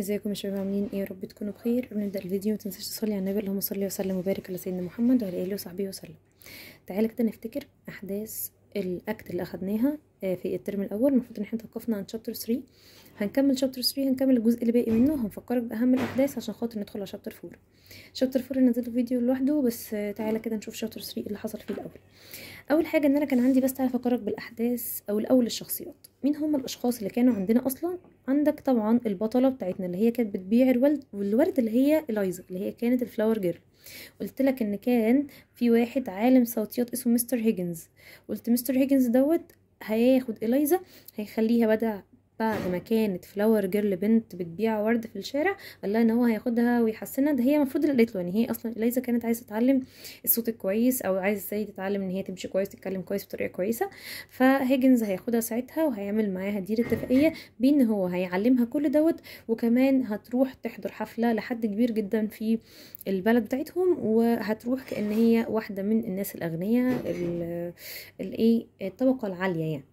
ازيكم يا شباب عاملين ايه رب تكونوا بخير قبل ما نبدا الفيديو ما تنساش تصلي على النبي اللهم صل وسلم وبارك على سيدنا محمد وعلى اله وصحبه وسلم تعالى كده نفتكر احداث الاكت اللي اخدناها آه، في الترم الاول المفروض ان احنا توقفنا عند شابتر 3 هنكمل شابتر 3 هنكمل الجزء اللي باقي منه وهنفكرك باهم الاحداث عشان خاطر ندخل على شابتر 4 شابتر 4 نزلت فيديو لوحده بس آه، تعالى كده نشوف شابتر 3 اللي حصل فيه الاول اول حاجه ان انا كان عندي بس تعرف افكرك بالاحداث او الاول الشخصيات مين هم الاشخاص اللي كانوا عندنا اصلا عندك طبعا البطله بتاعتنا اللي هي كانت بتبيع الورد والورد اللي هي الايزا اللي هي كانت الفلاور جير قلت لك ان كان في واحد عالم صوتيات اسمه مستر هيجنز قلت مستر هيجنز دوت هياخد إليزا هيخليها بدأ بعد ما كانت فلاور جيرل بنت بتبيع ورد في الشارع قال لها ان هو هياخدها ويحسنها ده هي المفروض اللي قالت له ان هي اصلا ليزا كانت عايزه تتعلم الصوت الكويس او عايزه ازاي تتعلم ان هي تمشي كويس تتكلم كويس بطريقه كويسه فهيجنز هياخدها ساعتها وهيعمل معاها دي اتفاقيه بان هو هيعلمها كل دوت وكمان هتروح تحضر حفله لحد كبير جدا في البلد بتاعتهم وهتروح كان هي واحده من الناس الاغنياء الايه الطبقه العاليه يعني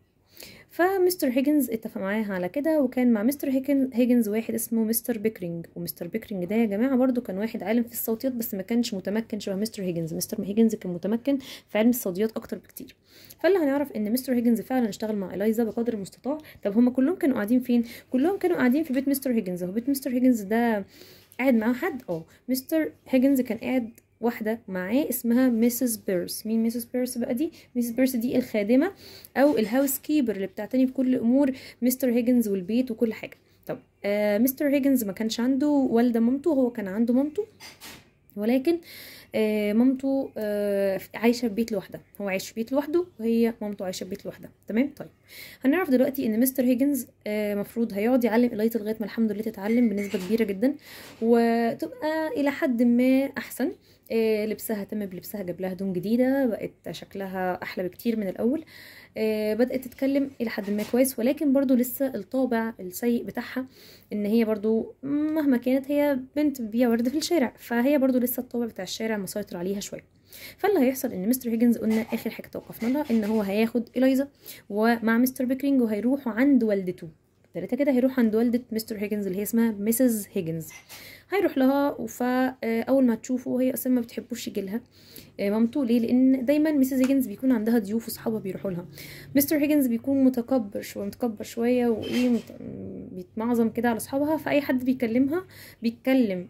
فمستر هيجنز اتفق معاها على كده وكان مع مستر هيجنز واحد اسمه مستر بيكرينج ومستر بيكرينج ده يا جماعه برضو كان واحد عالم في الصوتيات بس ما كانش متمكن شبه مستر هيجنز مستر هيجنز كان متمكن في علم الصوتيات اكتر بكتير فاللي هنعرف ان مستر هيجنز فعلا اشتغل مع اليزا بقدر المستطاع طب هما كلهم كانوا قاعدين فين كلهم كانوا قاعدين في بيت مستر هيجنز هو بيت مستر هيجنز ده قاعد معاه حد اه مستر هيجنز كان قاعد واحدة معاه اسمها ميسيس بيرس مين ميسيس بيرس بقى دي ميسيس بيرس دي الخادمة او الهاوس كيبر اللي بتعتني بكل امور مستر هيجنز والبيت وكل حاجة طب آه مستر هيجنز ما كانش عنده والدة مامته هو كان عنده مامته ولكن آه مامته آه عايشه في بيت لوحده هو عايش في بيت لوحده وهي مامته عايشه في بيت لوحده تمام طيب هنعرف دلوقتي ان مستر هيجنز آه مفروض هيقعد يعلم الايت لغايه ما الحمد لله تتعلم بنسبه كبيره جدا وتبقى الى حد ما احسن آه، لبسها تم بلبسها جاب لها هدوم جديده بقت شكلها احلى بكتير من الاول آه، بدات تتكلم الى حد ما كويس ولكن برضو لسه الطابع السيء بتاعها ان هي برضو مهما كانت هي بنت بتبيع ورد في الشارع فهي برضو لسه الطابع بتاع الشارع مسيطر عليها شويه فاللي هيحصل ان مستر هيجنز قلنا اخر حاجه توقفنا لها ان هو هياخد اليزا ومع مستر بيكرينج وهيروحوا عند والدته ثلاثه كده هيروح عند والده مستر هيجنز اللي هي اسمها ميسز هيجنز هيروح لها فاول آه، ما تشوفه هي اصلا ما بتحبوش لها آه، مامته ليه لان دايما مسز هيجنز بيكون عندها ضيوف وصحابها بيروحوا لها مستر هيجنز بيكون متكبر شويه متكبر شويه وايه بيتمعظم كده على اصحابها فاي حد بيكلمها بيتكلم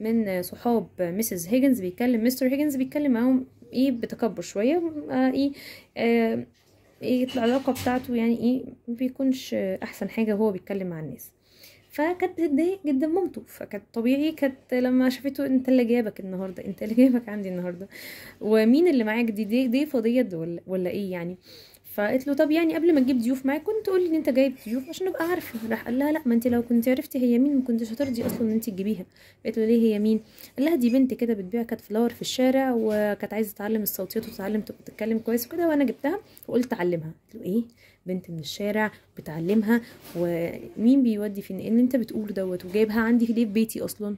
من صحاب مسز هيجنز بيكلم مستر هيجنز بيتكلم معاهم ايه بتكبر شويه آه، ايه آه ايه العلاقه بتاعته يعني ايه مبيكونش احسن حاجه وهو بيتكلم مع الناس فكانت بتتضايق جدا مامته فكانت طبيعي كانت لما شافته انت اللي جابك النهارده انت اللي جابك عندي النهارده ومين اللي معاك دي دي, دي فضيت ولا, ولا ايه يعني فقالت له طب يعني قبل ما تجيب ضيوف معاك كنت لي ان انت جايب ضيوف عشان ابقى عارفه راح قال لها لا ما انت لو كنت عرفتي هي مين ما كنتش هترضي اصلا ان انت تجيبيها قالت له ليه هي مين قال لها دي بنت كده بتبيع كات فلاور في الشارع وكانت عايزه تتعلم الصوتيات وتتعلم تتكلم كويس وكده وانا جبتها وقلت اعلمها قلت له ايه بنت من الشارع بتعلمها ومين بيودي فين ان إيه انت بتقول دوت وجايبها عندي ليه في بيتي اصلا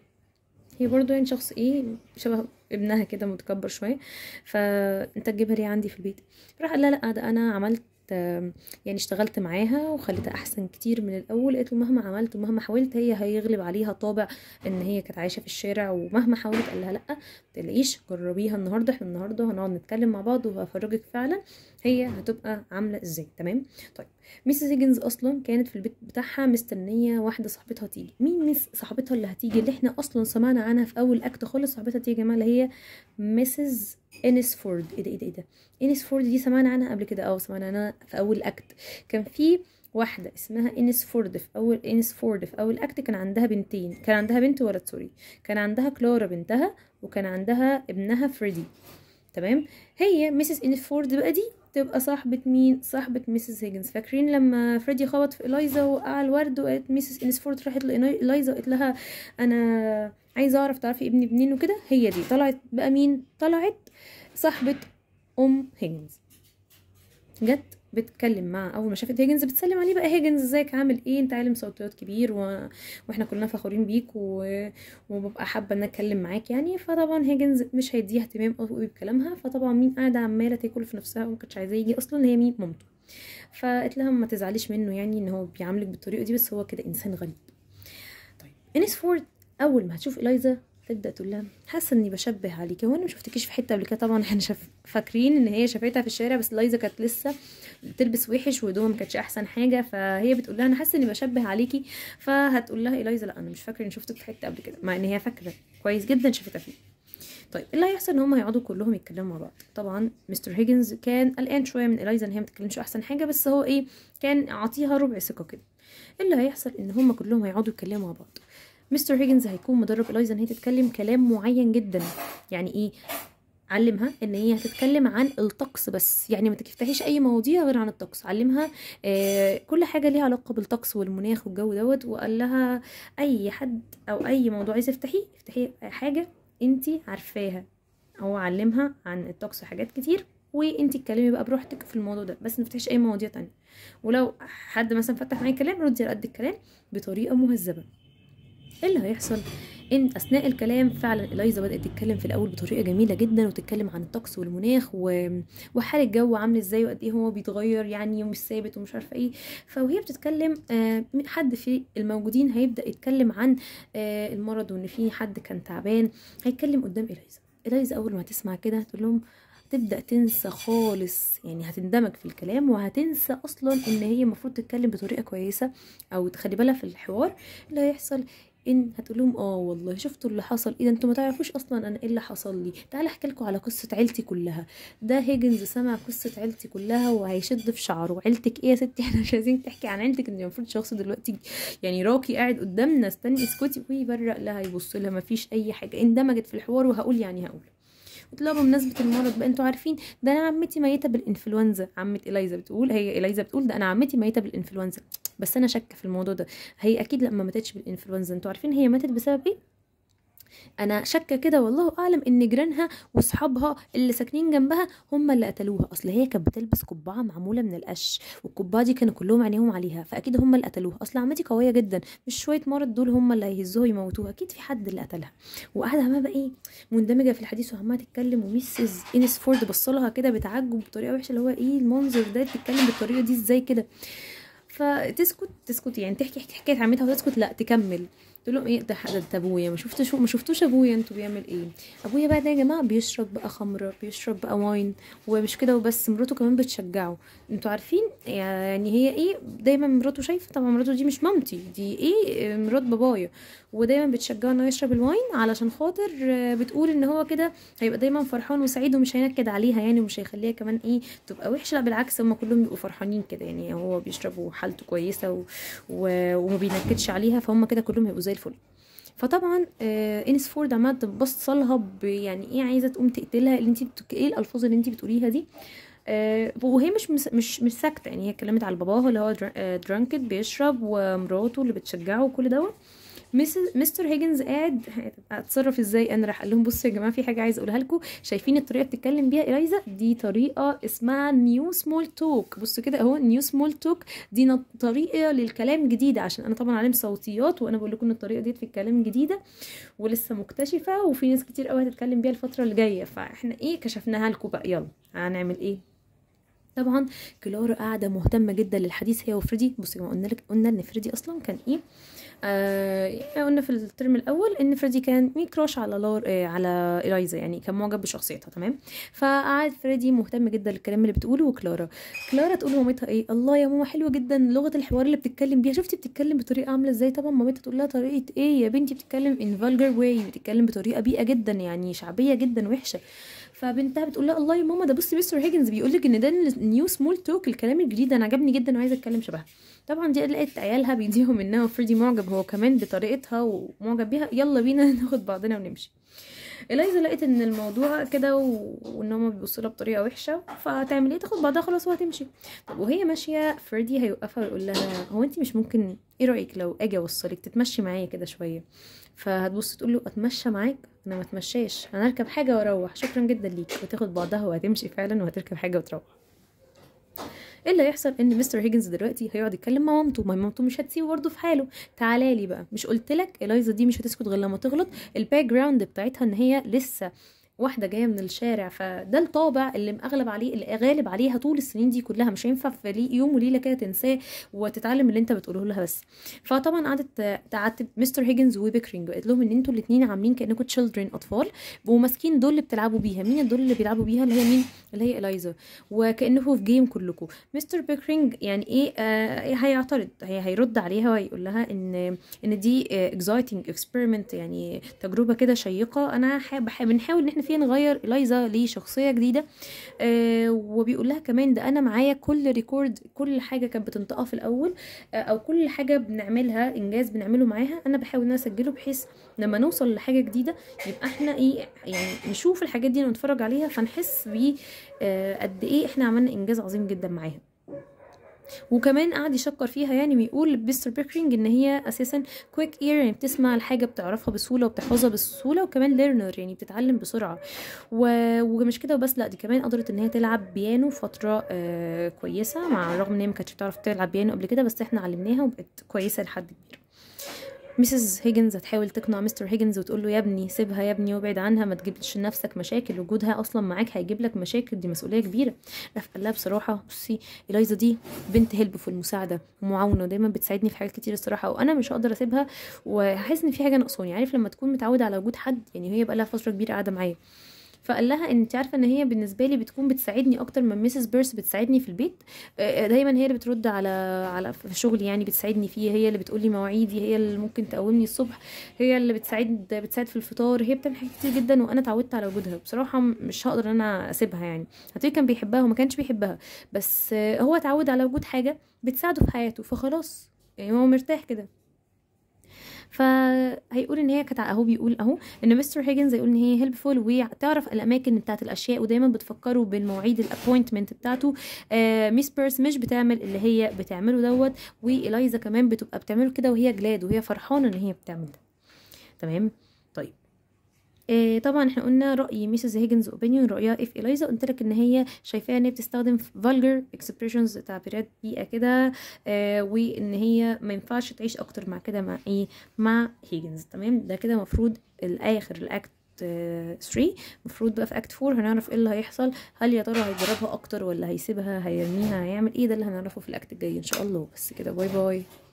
هي برضو يعني شخص ايه شبه ابنها كده متكبر شويه فانت تجيبها ليه عندي في البيت راح قال لا لا ده انا عملت يعني اشتغلت معاها وخليتها احسن كتير من الاول قالت له مهما عملت ومهما حاولت هي هيغلب عليها طابع ان هي كانت عايشه في الشارع ومهما حاولت قال لها لا ما تقلقيش جربيها النهارده احنا النهارده هنقعد نتكلم مع بعض وهفرجك فعلا هي هتبقى عامله ازاي تمام طيب ميس هيجنز اصلا كانت في البيت بتاعها مستنيه واحده صاحبتها تيجي مين ميس صاحبتها اللي هتيجي اللي احنا اصلا سمعنا عنها في اول اكت خالص صاحبتها تيجي يا جماعه اللي هي ميسز انسفورد ايه ده ايه ده ايه ده انسفورد دي سمعنا عنها قبل كده اه سمعنا عنها في اول اكت كان في واحدة اسمها انس فورد في اول انس فورد في اول اكت كان عندها بنتين كان عندها بنت ولد سوري كان عندها كلارا بنتها وكان عندها ابنها فريدي تمام هي ميسس انس فورد بقى دي تبقى صاحبة مين صاحبة ميسيس هيجنز فاكرين لما فريدي خبط في إلايزا وقع الورد وقالت ميسيس إنسفورد راحت لإلايزا وقالت لها أنا عايزة أعرف تعرفي ابني منين وكده هي دي طلعت بقى مين طلعت صاحبة أم هيجنز جت بتتكلم معاه اول ما شافت هيجنز بتسلم عليه بقى هيجنز ازيك عامل ايه انت عالم صوتيات كبير و... واحنا كلنا فخورين بيك و... وببقى حابه ان اتكلم معاك يعني فطبعا هيجنز مش هيديها اهتمام قوي بكلامها فطبعا مين قاعده عماله تاكل في نفسها وما كانتش عايزاه يجي اصلا هي مين مامته فقلت لها ما تزعليش منه يعني ان هو بيعاملك بالطريقه دي بس هو كده انسان غريب طيب فورد اول ما هتشوف اليزا تبدا تقول لها حاسه اني بشبه عليكي هو انا ما شفتكيش في حته قبل كده طبعا احنا شف... فاكرين ان هي شافتها في الشارع بس لايزا كانت لسه بتلبس وحش وهدومها ما كانتش احسن حاجه فهي بتقول لها انا حاسه اني بشبه عليكي فهتقول لها لايزا لا انا مش فاكره اني شفتك في حته قبل كده مع ان هي فاكره كويس جدا شافتها فيه طيب اللي هيحصل ان هم هيقعدوا كلهم يتكلموا مع بعض طبعا مستر هيجنز كان قلقان شويه من اليزا ان هي ما بتتكلمش احسن حاجه بس هو ايه كان عاطيها ربع ثقه كده اللي هيحصل ان هم كلهم هيقعدوا يتكلموا مع بعض مستر هيجنز هيكون مدرب الايزا ان هي تتكلم كلام معين جدا يعني ايه علمها ان هي هتتكلم عن الطقس بس يعني ما تفتحيش اي مواضيع غير عن الطقس علمها آه كل حاجه ليها علاقه بالطقس والمناخ والجو دوت وقال لها اي حد او اي موضوع عايزه افتحيه افتحي حاجه انت عارفاها هو علمها عن الطقس حاجات كتير وانت اتكلمي بقى براحتك في الموضوع ده بس ما تفتحيش اي مواضيع تانية ولو حد مثلا فتح معايا كلام ردي على قد الكلام بطريقه مهذبه ايه اللي هيحصل ان اثناء الكلام فعلا اليزا بدات تتكلم في الاول بطريقه جميله جدا وتتكلم عن الطقس والمناخ و... وحال الجو عامل ازاي وقد ايه هو بيتغير يعني ومش ثابت ومش عارفه ايه فوهي بتتكلم آه، حد في الموجودين هيبدا يتكلم عن آه، المرض وان في حد كان تعبان هيتكلم قدام اليزا اليزا اول ما تسمع كده هتقول لهم تبدا تنسى خالص يعني هتندمج في الكلام وهتنسى اصلا ان هي المفروض تتكلم بطريقه كويسه او تخلي بالها في الحوار اللي هيحصل ان هتقولهم اه والله شفتوا اللي حصل اذا إيه انتوا ما تعرفوش اصلا انا ايه اللي حصل لي تعال احكي لكم على قصه عيلتي كلها ده هيجنز سمع قصه عيلتي كلها وهيشد في شعره عيلتك ايه يا ستي احنا مش عايزين تحكي عن عيلتك انت المفروض شخص دلوقتي يعني راكي قاعد قدامنا استني اسكتي ويبرق لها يبص لها مفيش اي حاجه اندمجت في الحوار وهقول يعني هقول قلت لها بمناسبه المرض بقى انتوا عارفين ده انا عمتي ميته بالانفلونزا عمه اليزا بتقول هي اليزا بتقول ده انا عمتي ميته بالانفلونزا بس انا شاكه في الموضوع ده هي اكيد لما ماتتش بالانفلونزا انتوا عارفين هي ماتت بسبب ايه انا شاكه كده والله اعلم ان جيرانها واصحابها اللي ساكنين جنبها هم اللي قتلوها اصل هي كانت بتلبس قبعه معموله من القش والقبعه دي كانوا كلهم عينيهم عليها فاكيد هم اللي قتلوها اصل عمتي قويه جدا مش شويه مرض دول هم اللي هيهزوها يموتوها اكيد في حد اللي قتلها وقاعده عماله بقى ايه مندمجه في الحديث وعماله تتكلم وميسز انس فورد بصلها كده بتعجب بطريقه وحشه اللي هو ايه المنظر ده بتتكلم بالطريقه دي ازاي كده فتسكت تسكت يعني تحكي حكايه عمتها وتسكت لا تكمل تقول لهم ايه ده ابويا ما شفتش ما شفتوش ابويا انتوا بيعمل ايه ابويا بقى ده يا جماعه بيشرب بقى خمره بيشرب بقى واين ومش كده وبس مراته كمان بتشجعه انتوا عارفين يعني هي ايه دايما مراته شايفه طبعا مراته دي مش مامتي دي ايه آه، مرات بابايا ودايما بتشجعه انه يشرب الواين علشان خاطر آه، بتقول ان هو كده هيبقى دايما فرحان وسعيد ومش هينكد عليها يعني ومش هيخليها كمان ايه تبقى وحشه لا بالعكس هما كلهم بيبقوا فرحانين كده يعني هو بيشرب وحالته كويسه و... و... وما بينكدش عليها فهم كده كلهم هيبقوا زي الفل فطبعا آه انس فورد عماله تبص لها يعني ايه عايزه تقوم تقتلها اللي انت بت... ايه الالفاظ اللي انت بتقوليها دي آه وهي مش مس... مش مش ساكته يعني هي اتكلمت على باباها اللي هو آه، درانكت بيشرب ومراته اللي بتشجعه وكل دوت مستر هيجنز قاعد اتصرف ازاي انا راح قال لهم بصوا يا جماعه في حاجه عايز اقولها لكم شايفين الطريقه بتتكلم بيها الايزا دي طريقه اسمها نيو سمول توك بصوا كده اهو نيو سمول توك دي طريقه للكلام جديده عشان انا طبعا عالم صوتيات وانا بقول لكم ان الطريقه دي في الكلام جديده ولسه مكتشفه وفي ناس كتير قوي هتتكلم بيها الفتره اللي جايه فاحنا ايه كشفناها لكم بقى يلا هنعمل ايه طبعا كلارا قاعده مهتمه جدا للحديث هي وفريدي بصي ما قلنا لك قلنا ان فريدي اصلا كان ايه آه قلنا في الترم الاول ان فريدي كان ميكروش إيه؟ على لور آه على الايزا يعني كان معجب بشخصيتها تمام فقعد فريدي مهتم جدا للكلام اللي بتقوله وكلارا كلارا تقول لمامتها ايه الله يا ماما حلوه جدا لغه الحوار اللي بتتكلم بيها شفتي بتتكلم بطريقه عامله ازاي طبعا مامتها تقول لها طريقه ايه يا بنتي بتتكلم ان فالجر واي بتتكلم بطريقه بيئه جدا يعني شعبيه جدا وحشه فبنتها بتقول لها الله يا ماما ده بصي مستر هيجنز بيقول لك ان ده نيو سمول توك الكلام الجديد انا عجبني جدا وعايزه اتكلم شبهها طبعا دي لقيت عيالها بيديهم منها وفريدي معجب هو كمان بطريقتها ومعجب بيها يلا بينا ناخد بعضنا ونمشي اليزا لقيت ان الموضوع كده و... وان هما بيبصوا لها بطريقه وحشه فتعمل ايه تاخد بعضها خلاص وهتمشي طب وهي ماشيه فريدي هيوقفها ويقول لها هو انت مش ممكن ايه رايك لو اجي اوصلك تتمشي معايا كده شويه فهتبص تقول له اتمشى معاك انا ما اتمشاش انا اركب حاجه واروح شكرا جدا ليك وتاخد بعضها وهتمشي فعلا وهتركب حاجه وتروح ايه اللي هيحصل ان مستر هيجنز دلوقتي هيقعد يتكلم مع مامته ما مامته مش هتسيبه برضه في حاله تعالى لي بقى مش قلت لك دي مش هتسكت غير لما تغلط الباك جراوند بتاعتها ان هي لسه واحده جايه من الشارع فده الطابع اللي مغلب عليه اللي غالب عليها طول السنين دي كلها مش هينفع في يوم وليله كده تنساه وتتعلم اللي انت بتقوله لها بس فطبعا قعدت قعدت مستر هيجنز وبيكرينج قالت لهم ان انتوا الاثنين عاملين كانكم تشيلدرن اطفال وماسكين دول اللي بتلعبوا بيها مين الدول اللي بيلعبوا بيها اللي هي مين اللي هي الايزا وكانه في جيم كلكم مستر بيكرينج يعني ايه آه هيعترض هي هيرد عليها ويقول لها ان ان دي اكزايتنج آه، اكسبيرمنت يعني تجربه كده شيقه انا بنحاول ان احنا فيها نغير إلايزا لشخصية جديدة آه، وبيقول لها كمان ده أنا معايا كل ريكورد كل حاجة كانت بتنطقها في الأول آه، أو كل حاجة بنعملها إنجاز بنعمله معاها أنا بحاول إن أنا أسجله بحيث لما نوصل لحاجة جديدة يبقى إحنا إيه يعني نشوف الحاجات دي ونتفرج عليها فنحس ب آه، قد إيه إحنا عملنا إنجاز عظيم جدا معاها وكمان قعد يشكر فيها يعني ويقول بيستر بيكرينج ان هي اساسا كويك اير يعني بتسمع الحاجه بتعرفها بسهوله وبتحفظها بسهوله وكمان ليرنر يعني بتتعلم بسرعه و... ومش كده وبس لا دي كمان قدرت ان هي تلعب بيانو فتره آه كويسه مع الرغم ان هي ما كانتش بتعرف تلعب بيانو قبل كده بس احنا علمناها وبقت كويسه لحد كبير ميسز هيجنز هتحاول تقنع مستر هيجنز وتقول له يا ابني سيبها يا ابني وابعد عنها ما تجيبش لنفسك مشاكل وجودها اصلا معاك هيجيب لك مشاكل دي مسؤوليه كبيره رف قال لها بصراحه بصي اليزا دي بنت هلب في المساعده ومعاونه دايما بتساعدني في حاجات كتير الصراحه وانا مش هقدر اسيبها وهحس ان في حاجه ناقصاني عارف لما تكون متعوده على وجود حد يعني هي بقى لها فتره كبيره قاعده معايا فقال لها ان انت عارفه ان هي بالنسبه لي بتكون بتساعدني اكتر من ميسس بيرس بتساعدني في البيت آه، آه، دايما هي اللي بترد على على في شغلي يعني بتساعدني فيه هي اللي بتقول لي مواعيدي هي اللي ممكن تقومني الصبح هي اللي بتساعد بتساعد في الفطار هي بتعمل حاجات كتير جدا وانا اتعودت على وجودها بصراحه مش هقدر ان انا اسيبها يعني هتلاقيه كان بيحبها وما كانش بيحبها بس آه، هو اتعود على وجود حاجه بتساعده في حياته فخلاص يعني هو مرتاح كده فهيقول ان هي كانت اهو بيقول اهو ان مستر هيجنز هيقول ان هي هيلبفول وتعرف الاماكن بتاعت الاشياء ودايما بتفكروا بالمواعيد الابوينتمنت بتاعته آه ميس بيرس مش بتعمل اللي هي بتعمله دوت والايزا كمان بتبقى بتعمله كده وهي جلاد وهي فرحانه ان هي بتعمل ده تمام آه، طبعا احنا قلنا راي ميسز هيجنز اوبينيون رايها اف اليزا قلت لك ان هي شايفاها ان هي بتستخدم فالجر اكسبريشنز تعبيرات بيئه كده آه وان هي ما ينفعش تعيش اكتر مع كده مع ايه مع هيجنز تمام ده كده المفروض الاخر الاكت 3 المفروض آه، بقى في اكت 4 هنعرف ايه اللي هيحصل هل يا ترى هيضربها اكتر ولا هيسيبها هيرميها هيعمل ايه ده اللي هنعرفه في الاكت الجاي ان شاء الله بس كده باي باي